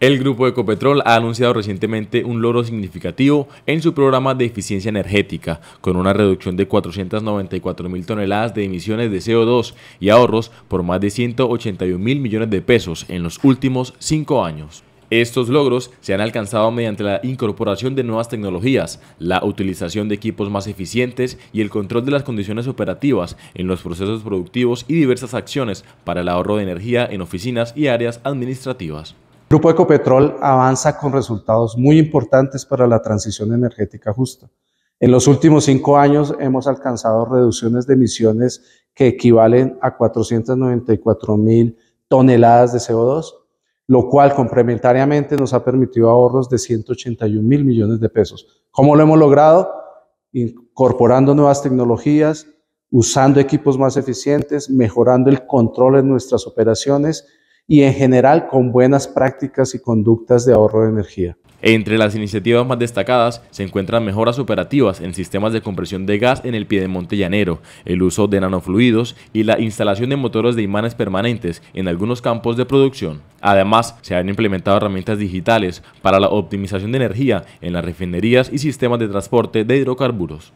El grupo Ecopetrol ha anunciado recientemente un logro significativo en su programa de eficiencia energética, con una reducción de 494 mil toneladas de emisiones de CO2 y ahorros por más de 181 mil millones de pesos en los últimos cinco años. Estos logros se han alcanzado mediante la incorporación de nuevas tecnologías, la utilización de equipos más eficientes y el control de las condiciones operativas en los procesos productivos y diversas acciones para el ahorro de energía en oficinas y áreas administrativas. Grupo Ecopetrol avanza con resultados muy importantes para la transición energética justa. En los últimos cinco años hemos alcanzado reducciones de emisiones que equivalen a 494 mil toneladas de CO2, lo cual complementariamente nos ha permitido ahorros de 181 mil millones de pesos. ¿Cómo lo hemos logrado? Incorporando nuevas tecnologías, usando equipos más eficientes, mejorando el control en nuestras operaciones y en general con buenas prácticas y conductas de ahorro de energía. Entre las iniciativas más destacadas se encuentran mejoras operativas en sistemas de compresión de gas en el piedemonte llanero, el uso de nanofluidos y la instalación de motores de imanes permanentes en algunos campos de producción. Además, se han implementado herramientas digitales para la optimización de energía en las refinerías y sistemas de transporte de hidrocarburos.